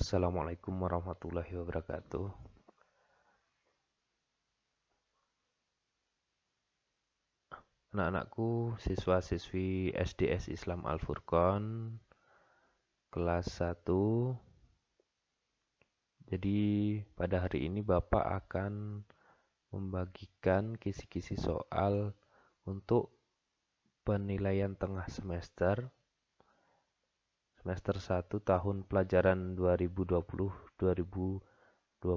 Assalamualaikum warahmatullahi wabarakatuh. Anak-anakku, siswa-siswi SDS Islam Al Furqon kelas 1. Jadi, pada hari ini Bapak akan membagikan kisi-kisi soal untuk penilaian tengah semester semester 1 tahun pelajaran 2020-2021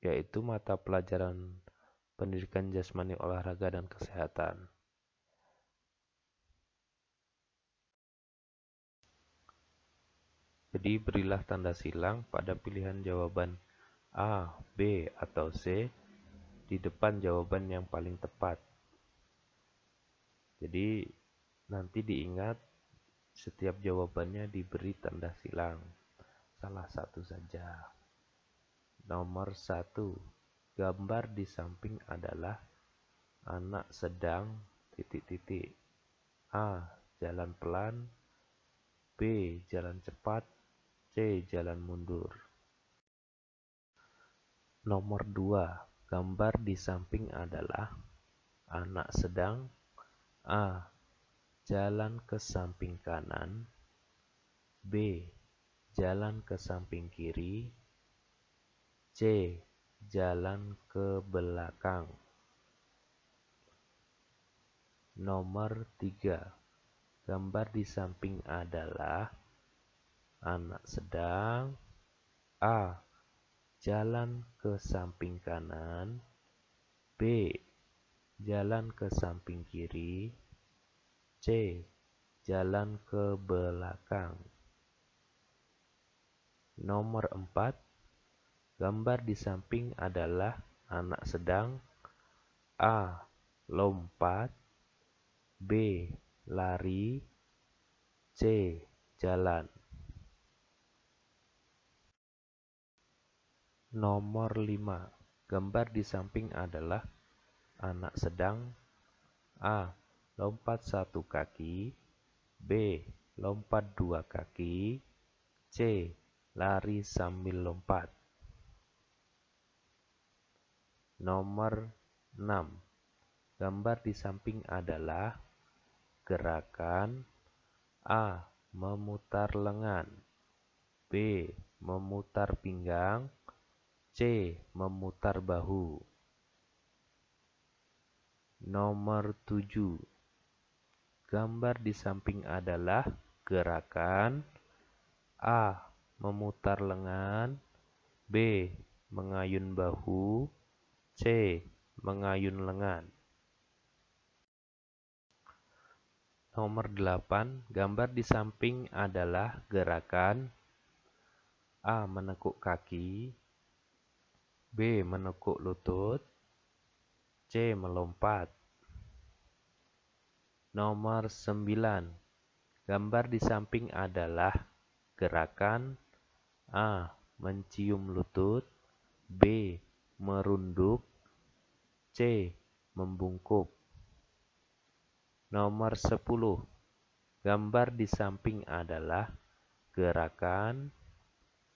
yaitu mata pelajaran pendidikan jasmani olahraga dan kesehatan. Jadi berilah tanda silang pada pilihan jawaban A, B, atau C di depan jawaban yang paling tepat. Jadi Nanti diingat, setiap jawabannya diberi tanda silang, salah satu saja. Nomor satu, gambar di samping adalah anak sedang titik-titik. A. Jalan pelan B. Jalan cepat C. Jalan mundur Nomor dua Gambar di samping adalah anak sedang A. Jalan ke samping kanan, B. Jalan ke samping kiri, C. Jalan ke belakang. Nomor 3. Gambar di samping adalah anak sedang A. Jalan ke samping kanan B. Jalan ke samping kiri C. Jalan ke belakang. Nomor 4. Gambar di samping adalah anak sedang A. Lompat B. Lari C. Jalan Nomor 5. Gambar di samping adalah anak sedang A lompat satu kaki, B. Lompat dua kaki, C. Lari sambil lompat. Nomor 6. Gambar di samping adalah gerakan A. Memutar lengan B. Memutar pinggang C. Memutar bahu Nomor 7 Gambar di samping adalah gerakan A. Memutar lengan B. Mengayun bahu C. Mengayun lengan Nomor 8. Gambar di samping adalah gerakan A. Menekuk kaki B. Menekuk lutut C. Melompat Nomor 9. Gambar di samping adalah gerakan A. Mencium lutut B. Merunduk C. Membungkuk Nomor 10. Gambar di samping adalah gerakan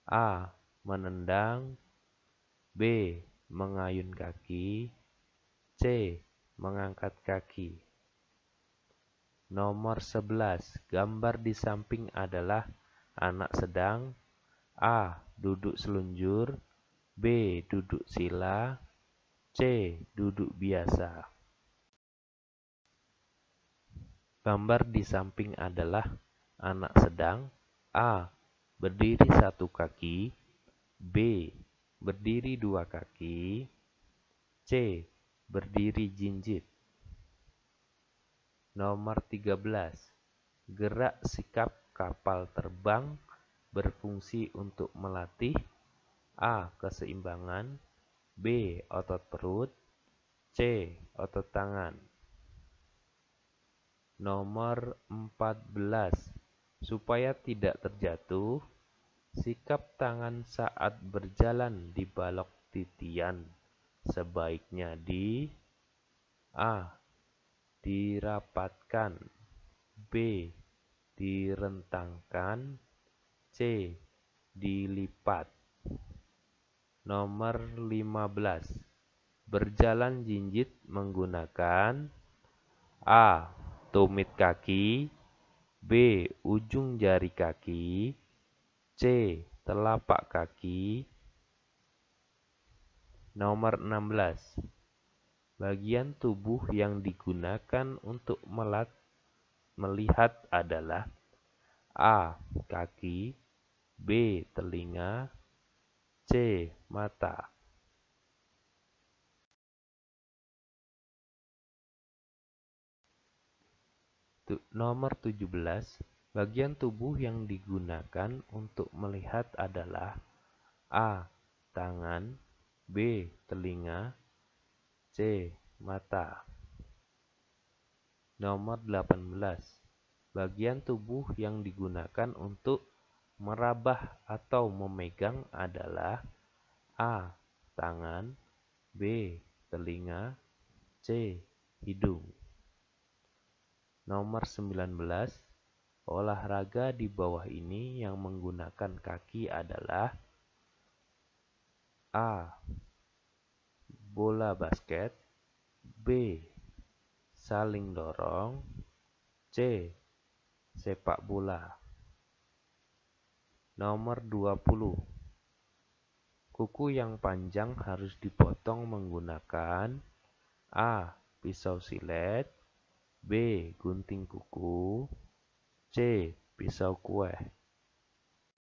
A. Menendang B. Mengayun kaki C. Mengangkat kaki Nomor 11. gambar di samping adalah anak sedang A. Duduk selunjur B. Duduk sila C. Duduk biasa Gambar di samping adalah anak sedang A. Berdiri satu kaki B. Berdiri dua kaki C. Berdiri jinjit Nomor 13. Gerak sikap kapal terbang berfungsi untuk melatih A. Keseimbangan B. Otot perut C. Otot tangan Nomor 14. Supaya tidak terjatuh, sikap tangan saat berjalan di balok titian sebaiknya di A dirapatkan B. direntangkan C. dilipat Nomor 15 Berjalan jinjit menggunakan A. tumit kaki B. ujung jari kaki C. telapak kaki Nomor 16 Bagian tubuh yang digunakan untuk melihat adalah A. kaki B. telinga C. mata Nomor 17. Bagian tubuh yang digunakan untuk melihat adalah A. Tangan B. Telinga C. Mata Nomor 18. Bagian tubuh yang digunakan untuk merabah atau memegang adalah A. Tangan B. Telinga C. Hidung Nomor 19 olahraga di bawah ini yang menggunakan kaki adalah A bola basket, B. saling dorong, C. sepak bola. Nomor 20. Kuku yang panjang harus dipotong menggunakan A. pisau silet, B. gunting kuku, C. pisau kue.